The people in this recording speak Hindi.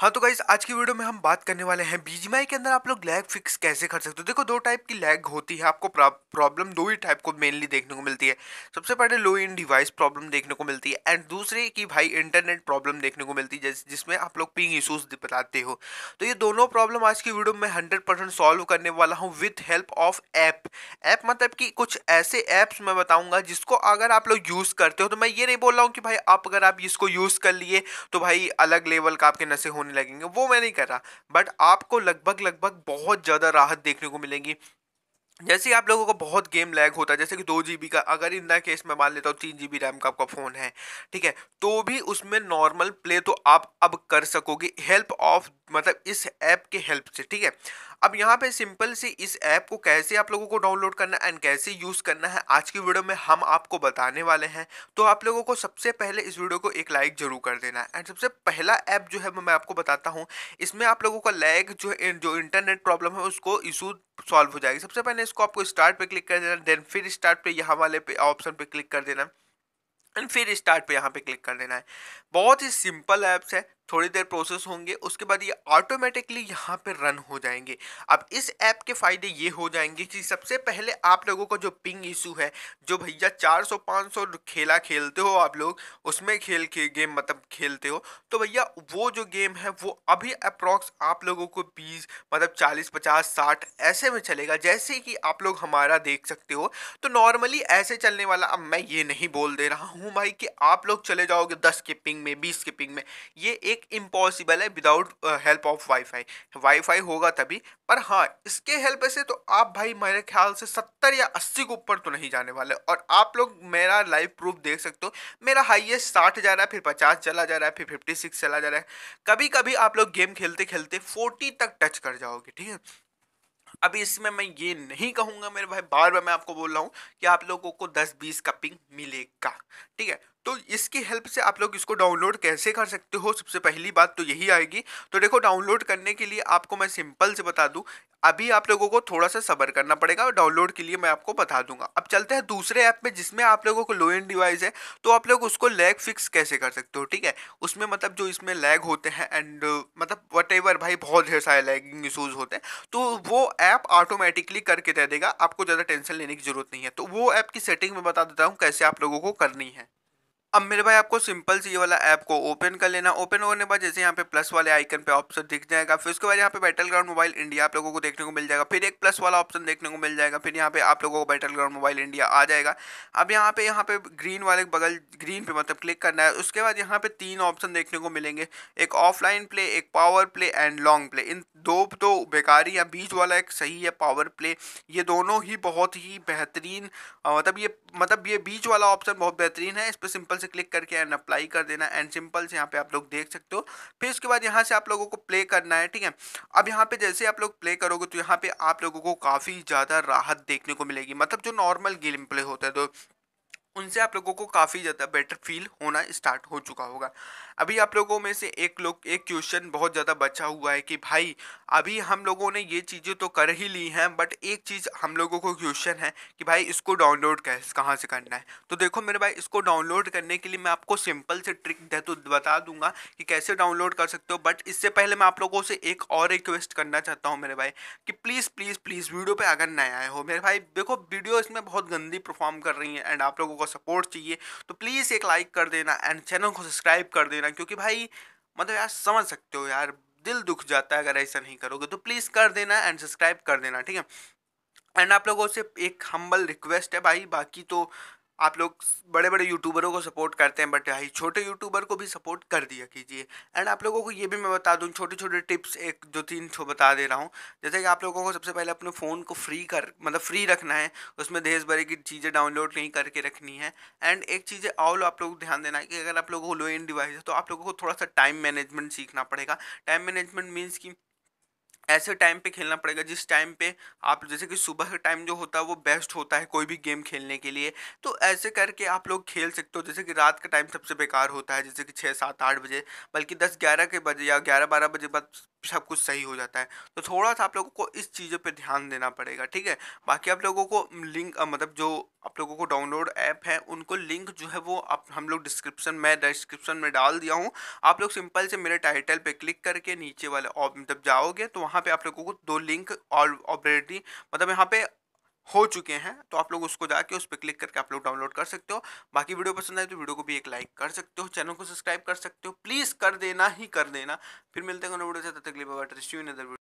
हाँ तो गाइज आज की वीडियो में हम बात करने वाले हैं बीजीमाई के अंदर आप लोग लैग फिक्स कैसे कर सकते हो देखो दो टाइप की लैग होती है आपको प्रॉब्लम दो ही टाइप को मेनली देखने को मिलती है सबसे पहले लो इन डिवाइस प्रॉब्लम देखने को मिलती है एंड दूसरे की भाई इंटरनेट प्रॉब्लम देखने को मिलती है जिसमें आप लोग पिंग इशूज बताते हो तो ये दोनों प्रॉब्लम आज की वीडियो में हंड्रेड सॉल्व करने वाला हूँ with help of app app मतलब कि कुछ ऐसे ऐप्स मैं बताऊँगा जिसको अगर आप लोग यूज़ करते हो तो मैं ये नहीं बोल रहा हूँ कि भाई आप अगर आप इसको यूज़ कर लिए तो भाई अलग लेवल का आपके नशे होने होने लगेंगे वो मैं नहीं कर रहा बट आपको लगभग लगभग बहुत ज़्यादा राहत देखने को मिलेंगी जैसे आप लोगों को बहुत गेम लैग होता है जैसे कि दो जी का अगर इन द केस में मान लेता हूँ तीन जी रैम का आपका फ़ोन है ठीक है तो भी उसमें नॉर्मल प्ले तो आप अब कर सकोगे हेल्प ऑफ मतलब इस ऐप के हेल्प से ठीक है अब यहाँ पे सिंपल सी इस ऐप को कैसे आप लोगों को डाउनलोड करना है एंड कैसे यूज़ करना है आज की वीडियो में हम आपको बताने वाले हैं तो आप लोगों को सबसे पहले इस वीडियो को एक लाइक जरूर कर देना है एंड सबसे पहला ऐप जो है मैं आपको बताता हूँ इसमें आप लोगों का लैग जो जो इंटरनेट प्रॉब्लम है उसको इशू सॉल्व हो जाएगी सबसे पहले इसको आपको स्टार्ट पे क्लिक कर देना देन फिर स्टार्ट पे यहाँ वाले पे ऑप्शन पे क्लिक कर देना एंड फिर स्टार्ट पे यहाँ पे क्लिक कर देना है बहुत ही सिंपल ऐप्स है थोड़ी देर प्रोसेस होंगे उसके बाद ये ऑटोमेटिकली यहाँ पे रन हो जाएंगे अब इस ऐप के फ़ायदे ये हो जाएंगे कि सबसे पहले आप लोगों का जो पिंग इशू है जो भैया 400 500 खेला खेलते हो आप लोग उसमें खेल के गेम मतलब खेलते हो तो भैया वो जो गेम है वो अभी अप्रॉक्स आप लोगों को बीस मतलब चालीस पचास साठ ऐसे में चलेगा जैसे कि आप लोग हमारा देख सकते हो तो नॉर्मली ऐसे चलने वाला अब मैं ये नहीं बोल दे रहा हूँ भाई कि आप लोग चले जाओगे दस के पिंग में बीस के पिंग में ये एक एक इम्पॉसिबल है without help of WiFi WiFi होगा तभी पर हाँ इसके हेल्प से तो आप भाई मेरे ख्याल से सत्तर या अस्सी के ऊपर तो नहीं जाने वाले और आप लोग मेरा लाइव प्रूफ देख सकते हो मेरा हाईएस्ट साठ जा रहा है फिर पचास चला जा रहा है फिर फिफ्टी सिक्स चला जा रहा है कभी कभी आप लोग गेम खेलते खेलते फोर्टी तक टच कर जाओगे ठीक है अभी इसमें मैं ये नहीं कहूँगा मेरे भाई बार बार मैं आपको बोल रहा हूँ कि आप लोगों को दस बीस का पिंग मिलेगा ठीक है तो इसकी हेल्प से आप लोग इसको डाउनलोड कैसे कर सकते हो सबसे पहली बात तो यही आएगी तो देखो डाउनलोड करने के लिए आपको मैं सिंपल से बता दूँ अभी आप लोगों को थोड़ा सा सबर करना पड़ेगा और डाउनलोड के लिए मैं आपको बता दूंगा अब चलते हैं दूसरे ऐप में जिसमें आप लोगों को लो एंड डिवाइस है तो आप लोग उसको लैग फिक्स कैसे कर सकते हो ठीक है उसमें मतलब जो इसमें लैग होते हैं एंड मतलब वट भाई बहुत ढेर सारे लैगिंग इशूज़ होते हैं तो वो ऐप ऑटोमेटिकली करके दे देगा आपको ज़्यादा टेंशन लेने की ज़रूरत नहीं है तो वो ऐप की सेटिंग में बता देता हूँ कैसे आप लोगों को करनी है अब मेरे भाई आपको सिंपल से ये वाला ऐप को ओपन कर लेना ओपन होने के बाद जैसे यहाँ पे प्लस वाले आइकन पे ऑप्शन दिख जाएगा फिर उसके बाद यहाँ पे बैटल ग्राउंड मोबाइल इंडिया आप लोगों को देखने को मिल जाएगा फिर एक प्लस वाला ऑप्शन देखने को मिल जाएगा फिर यहाँ पे आप लोगों को बैटल ग्राउंड मोबाइल इंडिया आ जाएगा अब यहाँ पे यहाँ पे ग्रीन वाले बगल ग्रीन पे मतलब क्लिक करना है उसके बाद यहाँ पे तीन ऑप्शन देखने को मिलेंगे एक ऑफलाइन प्ले एक power play and long play इन दो तो बेकार या बीच वाला एक सही है पावर प्ले ये दोनों ही बहुत ही बेहतरीन मतलब ये मतलब ये बीच वाला ऑप्शन बहुत बेहतरीन है इस पर सिंपल से क्लिक करके एंड अप्लाई कर देना एंड सिंपल से यहाँ पे आप लोग देख सकते हो फिर उसके बाद यहाँ से आप लोगों को प्ले करना है ठीक है अब यहाँ पे जैसे आप लोग प्ले करोगे तो यहाँ पे आप लोगों को काफ़ी ज़्यादा राहत देखने को मिलेगी मतलब जो नॉर्मल गेम प्ले होता है तो उनसे आप लोगों को काफ़ी ज़्यादा बेटर फील होना स्टार्ट हो चुका होगा अभी आप लोगों में से एक लोग एक क्वेश्चन बहुत ज़्यादा बचा हुआ है कि भाई अभी हम लोगों ने ये चीज़ें तो कर ही ली हैं बट एक चीज़ हम लोगों को क्वेश्चन है कि भाई इसको डाउनलोड कहाँ से करना है तो देखो मेरे भाई इसको डाउनलोड करने के लिए मैं आपको सिंपल से ट्रिक दे तो बता दूंगा कि कैसे डाउनलोड कर सकते हो बट इससे पहले मैं आप लोगों से एक और रिक्वेस्ट करना चाहता हूँ मेरे भाई कि प्लीज़ प्लीज़ प्लीज़ वीडियो पर अगर नए आए हो मेरे भाई देखो वीडियो इसमें बहुत गंदी परफॉर्म कर रही है एंड आप लोगों को सपोर्ट चाहिए तो प्लीज़ एक लाइक कर देना एंड चैनल को सब्सक्राइब कर देना देना क्योंकि भाई मतलब यार समझ सकते हो यार दिल दुख जाता है अगर ऐसा नहीं करोगे तो प्लीज़ कर देना एंड सब्सक्राइब कर देना ठीक है एंड आप लोगों से एक हम्बल रिक्वेस्ट है भाई बाकी तो आप लोग बड़े बड़े यूट्यूबरों को सपोर्ट करते हैं बट भाई हाँ, छोटे यूट्यूबर को भी सपोर्ट कर दिया कीजिए एंड आप लोगों को ये भी मैं बता दूँ छोटे छोटे टिप्स एक दो तीन छो बता दे रहा हूँ जैसे कि आप लोगों को सबसे पहले अपने फ़ोन को फ्री कर मतलब फ्री रखना है उसमें देश भर की चीज़ें डाउनलोड नहीं करके रखनी है एंड एक चीज़ और आप लोग ध्यान देना है कि अगर आप लोगों को लो एंड डिवाइस है तो आप लोगों को थोड़ा सा टाइम मैनेजमेंट सीखना पड़ेगा टाइम मैनेजमेंट मीन्स कि ऐसे टाइम पे खेलना पड़ेगा जिस टाइम पे आप जैसे कि सुबह का टाइम जो होता है वो बेस्ट होता है कोई भी गेम खेलने के लिए तो ऐसे करके आप लोग खेल सकते हो जैसे कि रात का टाइम सबसे बेकार होता है जैसे कि छः सात आठ बजे बल्कि दस ग्यारह के बजे या ग्यारह बारह बजे बाद सब कुछ सही हो जाता है तो थोड़ा सा आप लोगों को इस चीज़ों पर ध्यान देना पड़ेगा ठीक है बाकी आप लोगों को लिंक मतलब जो आप लोगों को डाउनलोड ऐप है उनको लिंक जो है वो आप हम लोग डिस्क्रिप्शन में डिस्क्रिप्शन में डाल दिया हूँ आप लोग सिंपल से मेरे टाइटल पर क्लिक करके नीचे वाले जब मतलब जाओगे तो वहाँ यहाँ पे आप लोगों को दो लिंक और ऑलरेडी मतलब यहाँ पे हो चुके हैं तो आप लोग उसको जाके उस पर क्लिक करके आप लोग डाउनलोड कर सकते हो बाकी वीडियो पसंद आए तो वीडियो को भी एक लाइक कर सकते हो चैनल को सब्सक्राइब कर सकते हो प्लीज़ कर देना ही कर देना फिर मिलते हैं वीडियो से तब तक